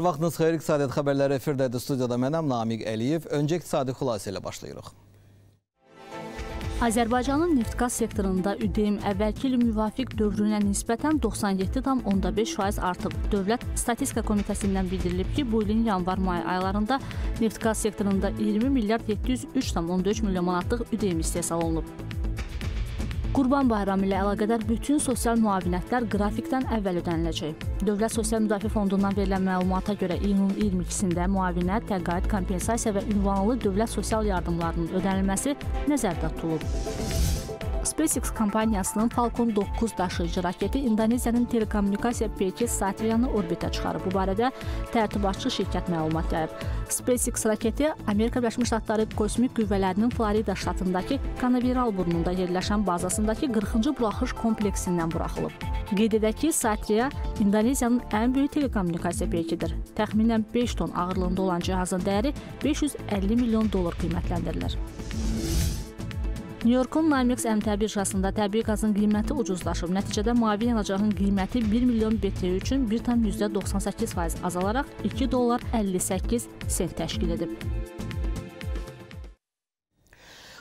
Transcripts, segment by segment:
Hər vaxtınız xeyir iqtisadiyyat xəbərləri efirdədir. Studiyada mənəm Namiq Əliyev. Öncə iqtisadi xülasə ilə başlayırıq. Azərbaycanın neft-qaz sektorunda ÜDM əvvəlki il müvafiq dövrünə nisbətən 97,5% artıb. Dövlət Statistika Komitəsindən bildirilib ki, bu ilin yanvar-may aylarında neft-qaz sektorunda 20 milyard 703,3 milyon manatlıq ÜDM istehsal olunub. Qurban Bayramı ilə əlaqədar bütün sosial müavinətlər qrafikdən əvvəl ödəniləcək. Dövlət Sosial Müdafiə Fondundan verilən məlumata görə iyunun 22-də müavinət, təqaüd, kompensasiya və ünvanlı dövlət sosial yardımlarının ödənilməsi nəzərdə tutulub. SpaceX kompaniyasının Falcon 9 daşıyıcı raketi İndoneziyanın telekommunikasiya peki Satriyanı orbitə çıxarıb. Bu barədə tərtibatçı şirkət məlumat yayıb. SpaceX raketi Amerika Birləşmiş Ştatları kosmik qüvvələrinin Florida ştatındakı Kanaveral burnunda yerləşən bazasındakı 40-cı buraxış kompleksindən buraxılıb. Qeyd edək ki, Satriya İndoneziyanın ən böyük telekommunikasiya pekidir. Təxminən 5 ton ağırlığında olan cihazın dəyəri 550 milyon dollar qiymətləndirilir. Nyu-Yorkun Narmix əmtəə birjasında təbii qazın qiyməti ucuzlaşıb. Nəticədə mavi yanacağın qiyməti 1 milyon BTU üçün 1,98% azalaraq 2 dollar 58 sent təşkil edib.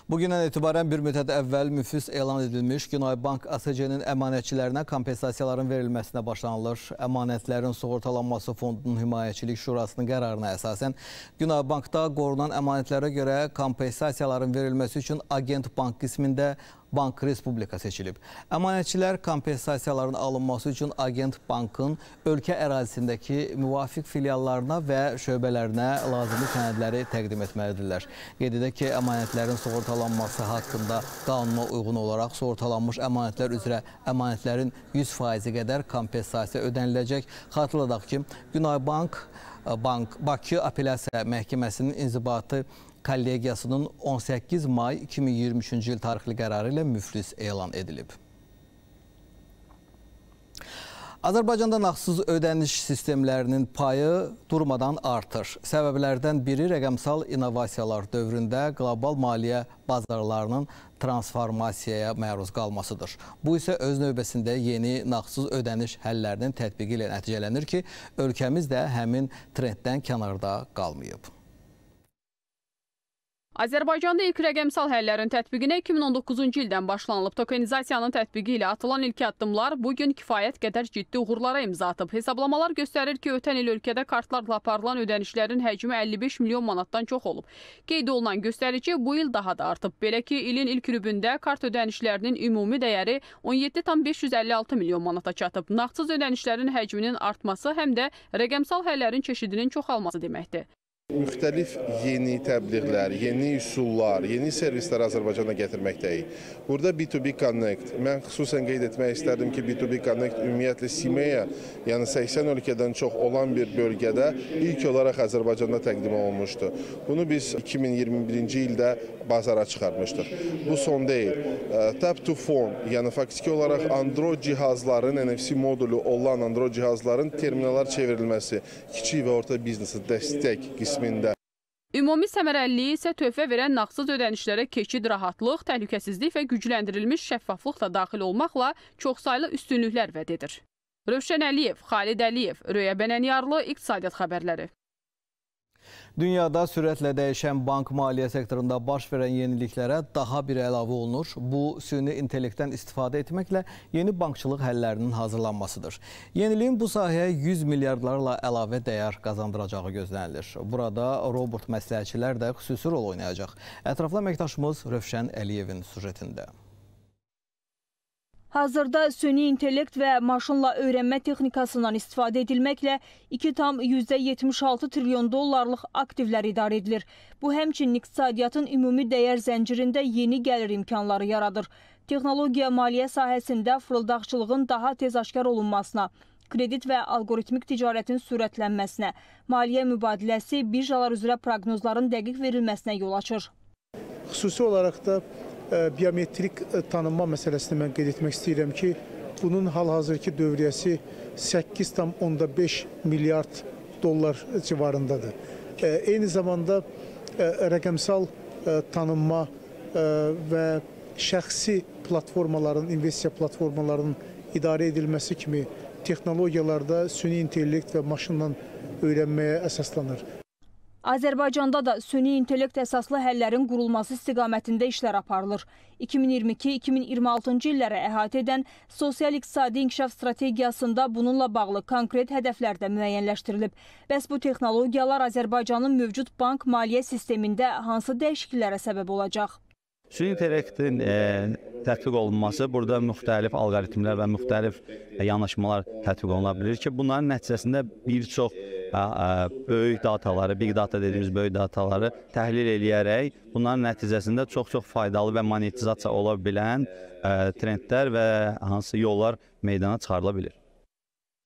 Bugündən etibarən bir müddət əvvəl müfis elan edilmiş Günay Bank ASC-nin əmanətçilərinə kompensasiyaların verilməsinə başlanılır. Əmanətlərin Sığortalanması Fondunun Himayəçilik Şurasının qərarına əsasən Günay Bankda qorunan əmanətlərə görə kompensasiyaların verilməsi üçün agent bank qismində Bank Respublika seçilib. Əmanətçilər kompensasiyaların alınması üçün agent bankın ölkə ərazisindəki müvafiq filiallarına və şöbələrinə lazımlı sənədləri təqdim etməlidirlər. Qeyd edək ki, əmanətlərin sığortalanması haqqında qanuna uyğun olaraq sığortalanmış əmanətlər üzrə əmanətlərin 100% qədər kompensasiya ödəniləcək. Xatırladaq ki, Günay Bank Bank Bakı Apellyasiya Məhkəməsinin inzibatı kollegiyasının 18 may 2023-cü il tarixli qərarı ilə müflis elan edilib. Azərbaycanda nağdsız ödəniş sistemlərinin payı durmadan artır. Səbəblərdən biri rəqəmsal innovasiyalar dövründə qlobal maliyyə bazarlarının transformasiyaya məruz qalmasıdır. Bu isə öz növbəsində yeni nağdsız ödəniş həllərinin tətbiqi ilə nəticələnir ki, ölkəmiz də həmin trenddən kənarda qalmayıb. Azərbaycanda ilk rəqəmsal həllərin tətbiqinə 2019-cu ildən başlanılıb. Tokenizasiyanın tətbiqi ilə atılan ilk addımlar bugün kifayət qədər ciddi uğurlara imza atıb. Hesablamalar göstərir ki, ötən il ölkədə kartlarla aparılan ödənişlərin həcmi 55 milyon manatdan çox olub. Qeyd olunan göstərici bu il daha da artıb. Belə ki, ilin ilk rübündə kart ödənişlərinin ümumi dəyəri 17,556 milyon manata çatıb. Naqdsız ödənişlərin həcminin artması həm də rəqəmsal həllərin çeşidinin çoxalması deməkdir. Müxtəlif yeni təbliğlər, yeni üsullar, yeni servislər Azərbaycana gətirməkdəyik. Burada B2B Connect, mən xüsusən qeyd etmək istərdim ki, B2B Connect ümumiyyətlə SİMEyə, yəni 80 ölkədən çox olan bir bölgədə ilk olaraq Azərbaycanda təqdim olunmuşdu. Bunu biz 2021-ci ildə bazara çıxarmışdıq. Bu son deyil. Tap to Phone, yəni faktiki olaraq Android cihazların, NFC modulu olan Android cihazların terminallar çevrilməsi, kiçik və orta biznesə dəstək qismi qismində. Ümumi səmərəliliyi isə tövbə verən nağdsız ödənişlərə keçid rahatlıq, təhlükəsizlik və gücləndirilmiş şəffaflıq da daxil olmaqla çoxsaylı üstünlüklər vəd edir. Rövşən Əliyev, Xalid Əliyev, Röyə Bənəniyarlı, İqtisadiyyat xəbərləri. Dünyada sürətlə dəyişən bank maliyyə sektorunda baş verən yeniliklərə daha bir əlavə olunur. Bu, süni intellektdən istifadə etməklə yeni bankçılıq həllərinin hazırlanmasıdır. Yeniliyin bu sahəyə 100 milyardlarla əlavə dəyər qazandıracağı gözlənilir. Burada robot məsləhətçilər də xüsusi rol oynayacaq. Ətraflı əməkdaşımız Rövşən Əliyevin sücətində. Hazırda süni intellekt və maşınla öyrənmə texnikasından istifadə edilməklə 2,76 trilyon dollarlıq aktivlər idarə edilir. Bu həmçinin iqtisadiyyatın ümumi dəyər zəncirində yeni gəlir imkanları yaradır. Texnologiya maliyyə sahəsində fırıldaqçılığın daha tez aşkar olunmasına, kredit və alqoritmik ticarətin sürətlənməsinə, maliyyə mübadiləsi birjalar üzrə proqnozların dəqiq verilməsinə yol açır. Xüsusi olaraq da E, biometrik e, tanınma məsələsini mən qeyd etmək istəyirəm ki, bunun hal-hazırki dövriyyəsi 8,5 milyard dollar civarındadır. E, eyni zamanda rəqəmsal tanınma və şəxsi platformaların, investisiya platformalarının idarə edilməsi kimi texnologiyalarda süni intellekt və maşından öyrənməyə əsaslanır. Azərbaycanda da süni intellekt əsaslı həllərin qurulması istiqamətində işlər aparılır. 2022-2026-cı illərə əhatə edən sosial-iqtisadi inkişaf strategiyasında bununla bağlı konkret hədəflər də müəyyənləşdirilib. Bəs bu texnologiyalar Azərbaycanın mövcud bank maliyyə sistemində hansı dəyişikliklərə səbəb olacaq? Süni intellektin e, tətbiq olunması burada müxtəlif alqoritmlər və müxtəlif e, yanaşmalar tətbiq oluna bilir ki, bunların nəticəsində bir çox E, böyük dataları, big data dediyimiz böyük dataları təhlil eləyərək bunların nəticəsində çox-çox faydalı və monetizasiya ola bilən e, trendlər və hansı yollar meydana çıxarıla bilir.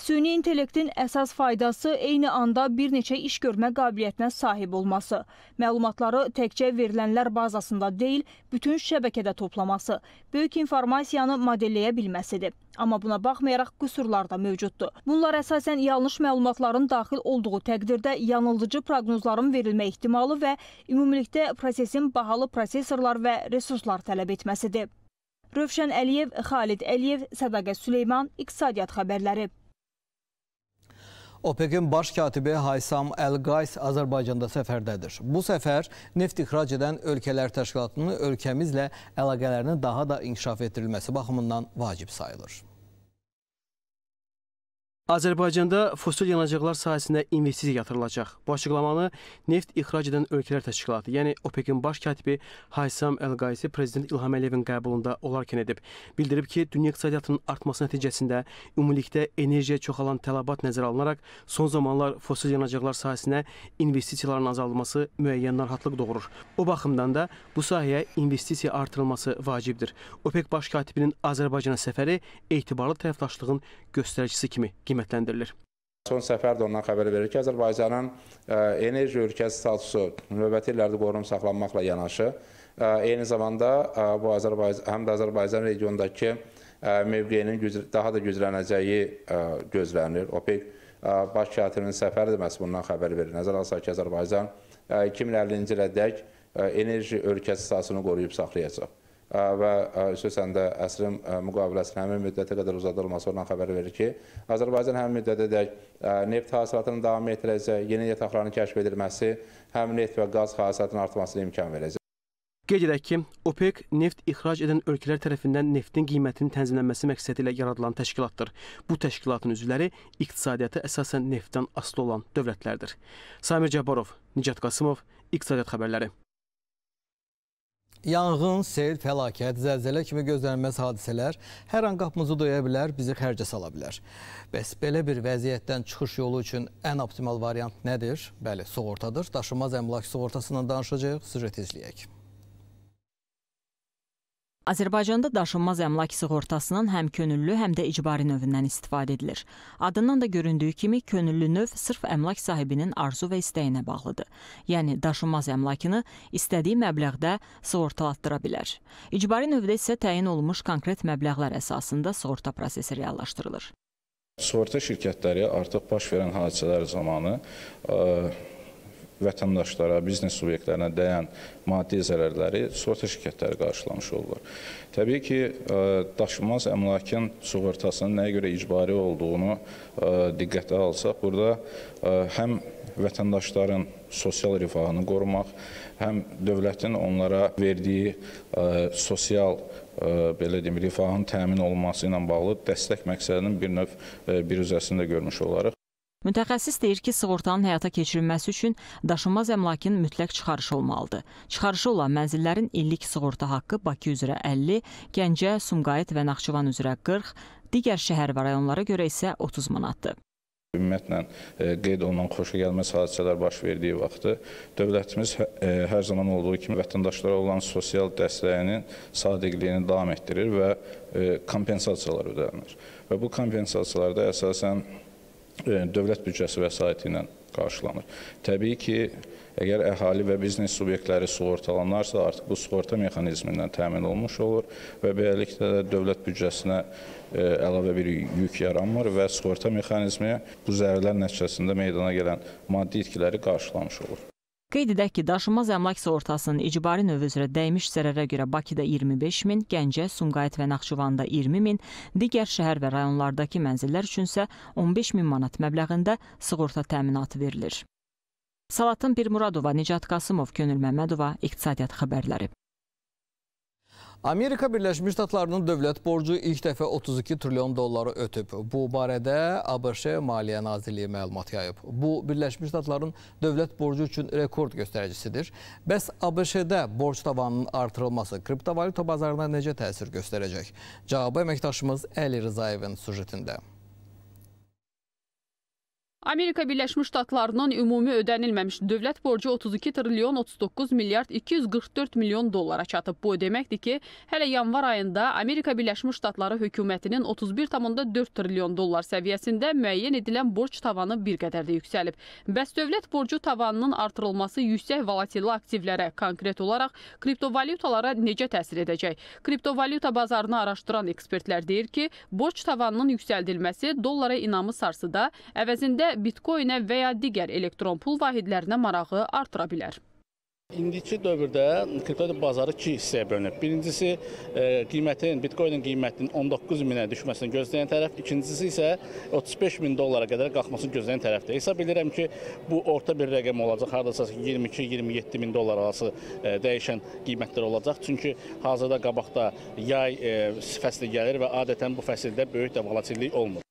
Süni intellektin əsas faydası eyni anda bir neçə iş görmə qabiliyyətinə sahib olması, məlumatları təkcə verilənlər bazasında deyil, bütün şəbəkədə toplaması, böyük informasiyanı modelləyə bilməsidir. Amma buna baxmayaraq qüsurlar da mövcuddur. Bunlar əsasən yanlış məlumatların daxil olduğu təqdirdə yanıldıcı proqnozların verilmə ehtimalı və ümumilikdə prosesin bahalı prosesorlar və resurslar tələb etməsidir. Rövşən Əliyev, Xalid Əliyev, Sədaqət Süleyman, İqtisadiyyat xəbərləri. OPEC-in baş katibi Haysam Əl-Qays Azərbaycanda səfərdədir. Bu səfər neft ixrac edən ölkələr təşkilatının ölkəmizlə əlaqələrinin daha da inkişaf etdirilməsi baxımından vacib sayılır. Azərbaycanda fosil yanacaqlar sahəsinə investisiya yatırılacaq. Bu açıqlamanı neft ixrac edən ölkələr təşkilatı, yəni OPEC-in baş katibi Haysam Əlqaysi prezident İlham Əliyevin qəbulunda olarkən edib. Bildirib ki, dünya iqtisadiyyatının artması nəticəsində ümumilikdə enerjiyə çoxalan tələbat nəzərə alınaraq son zamanlar fosil yanacaqlar sahəsinə investisiyaların azalması müəyyən narahatlıq doğurur. O baxımdan da bu sahəyə investisiya artırılması vacibdir. OPEC baş katibinin Azərbaycana səfəri etibarlı tərəfdaşlığın göstəricisi kimi qiymət qiymətləndirilir. Son səfər də ondan xəbər verir ki, Azərbaycanın e, enerji ölkəsi statusu növbəti illərdə qorunub saxlanmaqla yanaşı, e, eyni zamanda e, bu Azərbaycan, həm də Azərbaycan regiondakı mövqeyinin daha da güclənəcəyi gözlənilir. OPEC baş katibinin səfəri də məhz bundan xəbər verir. Nəzərə alsaq ki, Azərbaycan 2050-ci ilədək enerji ölkəsi statusunu qoruyub saxlayacaq və xüsusən də əsrin müqaviləsinin həmin müddətə qədər uzadılması olan xəbər verir ki, Azərbaycan həmin müddətə də neft hasilatının davam etdirəcək, yeni yataqların kəşf edilməsi, həm neft və qaz hasilatının artmasına imkan verəcək. Qeyd edək ki, OPEC neft ixrac edən ölkələr tərəfindən neftin qiymətinin tənzimlənməsi məqsədi ilə yaradılan təşkilatdır. Bu təşkilatın üzvləri iqtisadiyyatı əsasən neftdən asılı olan dövlətlərdir. Samir Cəbbarov, Nicat Qasımov, İqtisadiyyat xəbərləri. Yanğın, sel, fəlakət, zəlzələ kimi gözlənilməz hadisələr hər an qapımızı doya bilər, bizi xərcə sala bilər. Bəs belə bir vəziyyətdən çıxış yolu üçün ən optimal variant nədir? Bəli, sığortadır. Daşınmaz əmlak sığortasından danışacağıq, sücret izləyək. Azərbaycanda daşınmaz əmlak sığortasının həm könüllü, həm də icbari növündən istifadə edilir. Adından da göründüyü kimi könüllü növ sırf əmlak sahibinin arzu və istəyinə bağlıdır. Yəni daşınmaz əmlakını istədiyi məbləğdə sığortalatdıra bilər. İcbari növdə isə təyin olunmuş konkret məbləğlər əsasında sığorta prosesi reallaşdırılır. Sığorta şirkətləri artıq baş verən hadisələr zamanı ə vətəndaşlara, biznes subyektlərinə dəyən maddi zərərləri sığorta şirkətləri qarşılamış olurlar. Təbii ki, e, daşınmaz əmlakın sığortasının nəyə görə icbari olduğunu e, diqqətə alsaq, burada e, həm vətəndaşların sosial rifahını qorumaq, həm dövlətin onlara verdiyi sosial belə deyim, rifahın təmin olunması ilə bağlı dəstək məqsədinin bir növ bir üzəsində görmüş olaraq. Mütəxəssis deyir ki, sığortanın həyata keçirilməsi üçün daşınmaz əmlakın mütləq çıxarışı olmalıdır. Çıxarışı olan mənzillərin illik sığorta haqqı Bakı üzrə 50, Gəncə, Sumqayıt və Naxçıvan üzrə 40, digər şəhər və rayonlara görə isə 30 manatdır. Ümumiyyətlə, e, qeyd olunan xoşa gəlməz hadisələr baş verdiyə vaxtı dövlətimiz hə, e, hər zaman olduğu kimi vətəndaşlara olan sosial dəstəyinin sadiqliyini davam etdirir və e, kompensasiyalar ödənir. Və bu kompensasiyalarda əsasən E, dövlət büdcəsi vəsaiti ilə qarşılanır. Təbii ki, əgər əhali və biznes subyektləri sığortalanarsa, artıq bu sığorta mexanizmindən təmin olunmuş olur və beləliklə də dövlət büdcəsinə e, əlavə bir yük yaranmır və sığorta mexanizmi bu zərərlər nəticəsində meydana gələn maddi itkiləri qarşılamış olur. Qeyd edək ki, daşınmaz əmlak sığortasının icbari növü üzrə dəymiş zərərə görə Bakıda 25 min, Gəncə, Sumqayıt və Naxçıvanda 20 min, digər şəhər və rayonlardakı mənzillər üçünsə 15 min manat məbləğində sığorta təminatı verilir. Salatın Pirmuradova, Nicat Qasımov, Könül Məmmədova, İqtisadiyyat xəbərləri. Amerika Birləşmiş Ştatlarının dövlət borcu ilk dəfə 32 trilyon dolları ötüb. Bu barədə ABŞ Maliyyə Nazirliyi məlumat yayıb. Bu, Birləşmiş Ştatların dövlət borcu üçün rekord göstəricisidir. Bəs ABŞ-də borc tavanının artırılması kriptovalyuta bazarına necə təsir göstərəcək? Cavabı əməkdaşımız Əli Rızayevin sujətində. Amerika Birləşmiş Ştatlarının ümumi ödənilməmiş dövlət borcu 32 trilyon 39 milyard 244 milyon dollara çatıb. Bu deməkdir ki, hələ yanvar ayında Amerika Birləşmiş Ştatları hökumətinin 31,4 trilyon dollar səviyyəsində müəyyən edilən borc tavanı bir qədər də yüksəlib. Bəs dövlət borcu tavanının artırılması yüksək volatilli aktivlərə, konkret olaraq kriptovalyutalara necə təsir edəcək? Kriptovalyuta bazarını araşdıran ekspertlər deyir ki, borc tavanının yüksəldilməsi dollara inamı sarsıda, əvəzində bitkoinə və ya digər elektron pul vahidlərinə marağı artıra bilər. İndiki dövrdə kripto bazarı iki hissəyə bölünüb. Birincisi e, qiymətin, bitcoinin qiymətinin 19 minə düşməsini gözləyən tərəf, ikincisi isə 35 min dollara qədər qalxmasını gözləyən tərəfdir. Hesab edirəm ki, bu orta bir rəqəm olacaq, haradasa 22-27 min dollar arası e, dəyişən qiymətlər olacaq. Çünki hazırda qabaqda yay e, fəsli gəlir və adətən bu fəsildə böyük də volatillik olmur.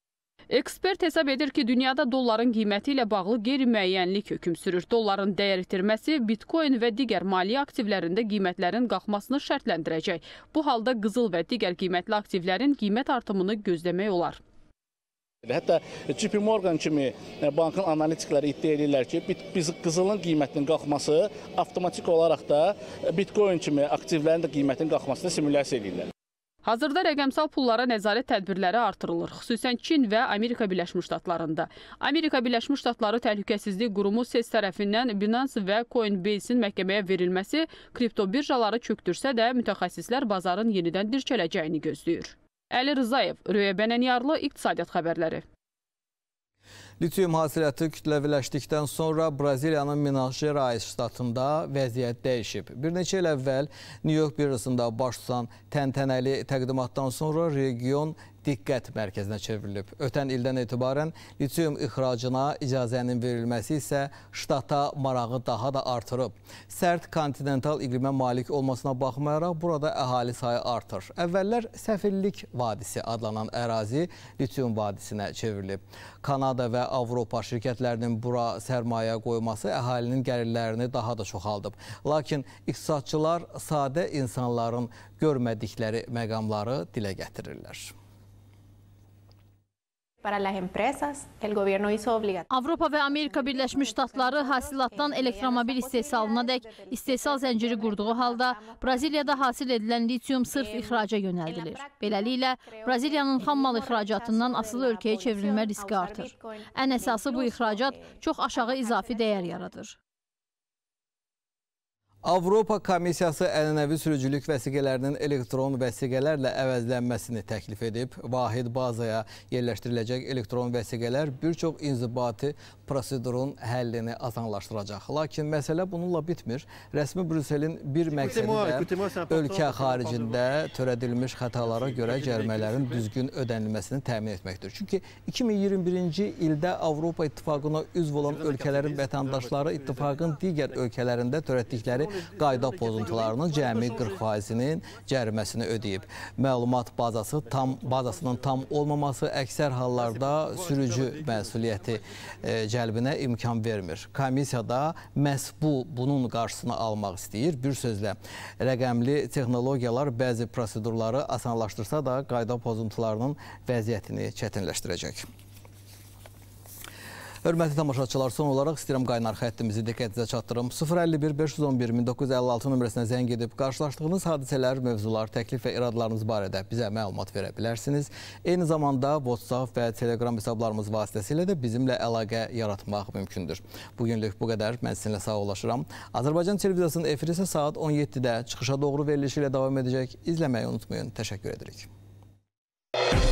Ekspert hesab edir ki, dünyada dolların qiyməti ilə bağlı qeyri-müəyyənlik hökm sürür. Dolların dəyər itirməsi bitcoin və digər maliyyə aktivlərində qiymətlərin qalxmasını şərtləndirəcək. Bu halda qızıl və digər qiymətli aktivlərin qiymət artımını gözləmək olar. Hətta JP Morgan kimi e, bankın analitikləri iddia edirlər ki, biz qızılın qiymətinin qalxması avtomatik olaraq da e, Bitcoin kimi aktivlərin də qiymətinin qalxmasını simulyasiya edirlər. Hazırda rəqəmsal pullara nəzarət tədbirləri artırılır, xüsusən Çin və Amerika Birləşmiş Ştatlarında. Amerika Birləşmiş Ştatları Təhlükəsizlik Qurumu SES tərəfindən Binance və Coinbase-in məhkəməyə verilməsi kripto birjaları çöktürsə də mütəxəssislər bazarın yenidən dirçələcəyini gözləyir. Əli Rızayev, Röyə Bənənyarlı, İqtisadiyyat xəbərləri. Litium hasilatı kütləviləşdikdən sonra Braziliyanın Minas Gerais ştatında vəziyyət dəyişib. Bir neçə il əvvəl New York birasında baş tutan təntənəli təqdimatdan sonra region diqqət mərkəzinə çevrilib. Ötən ildən etibarən litium ixracına icazənin verilməsi isə ştata marağı daha da artırıb. Sərt kontinental iqlimə malik olmasına baxmayaraq burada əhali sayı artır. Əvvəllər Səfillik Vadisi adlanan ərazi litium vadisinə çevrilib. Kanada və Avropa şirkətlərinin bura sərmayə qoyması əhalinin gəlirlərini daha da çoxaldıb. Lakin iqtisadçılar sadə insanların görmədikləri məqamları dilə gətirirlər. Para las empresas, el gobierno hizo obligatorio. Avropa və Amerika Birləşmiş Ştatları hasilatdan elektromobil istehsalına dək istehsal zənciri qurduğu halda Braziliyada hasil edilən litium sırf ixraca yönəldilir. Beləliklə, Braziliyanın xammal ixracatından asılı ölkəyə çevrilmə riski artır. Ən əsası bu ixracat çox aşağı izafi dəyər yaradır. Avropa Komissiyası ənənəvi sürücülük vəsiqələrinin elektron vəsiqələrlə əvəzlənməsini təklif edib. Vahid bazaya yerləşdiriləcək elektron vəsiqələr bir çox inzibati prosedurun həllini asanlaşdıracaq. Lakin məsələ bununla bitmir. Rəsmi Brüsselin bir məqsədi də ölkə xaricində törədilmiş xətalara görə cərmələrin düzgün ödənilməsini təmin etməkdir. Çünki 2021-ci ildə Avropa İttifaqına üzv olan ölkələrin vətəndaşları İttifaqın digər ölkələrində törətdikləri qayda pozuntularının cəmi 40%-nin cəriməsini ödəyib. Məlumat bazası tam bazasının tam olmaması əksər hallarda sürücü məsuliyyəti e, cəlbinə imkan vermir. Komissiyada məhz bu bunun qarşısını almaq istəyir. Bir sözlə, rəqəmli texnologiyalar bəzi prosedurları asanlaşdırsa da qayda pozuntularının vəziyyətini çətinləşdirəcək. Hörmətli tamaşaçılar, son olaraq istəyirəm qaynar xəttimizi diqqətinizə çatdırım. 051-511-1956 nömrəsinə zəng edib qarşılaşdığınız hadisələr, mövzular, təklif və iradlarınız barədə bizə məlumat verə bilərsiniz. Eyni zamanda WhatsApp və Telegram hesablarımız vasitəsilə də bizimlə əlaqə yaratmaq mümkündür. Bugünlük bu qədər. Mən sizinlə sağollaşıram. Azərbaycan televiziyasının efiri isə saat 17-də çıxışa doğru verilişi ilə davam edəcək. İzləməyi unutmayın. Təşəkkür edirik.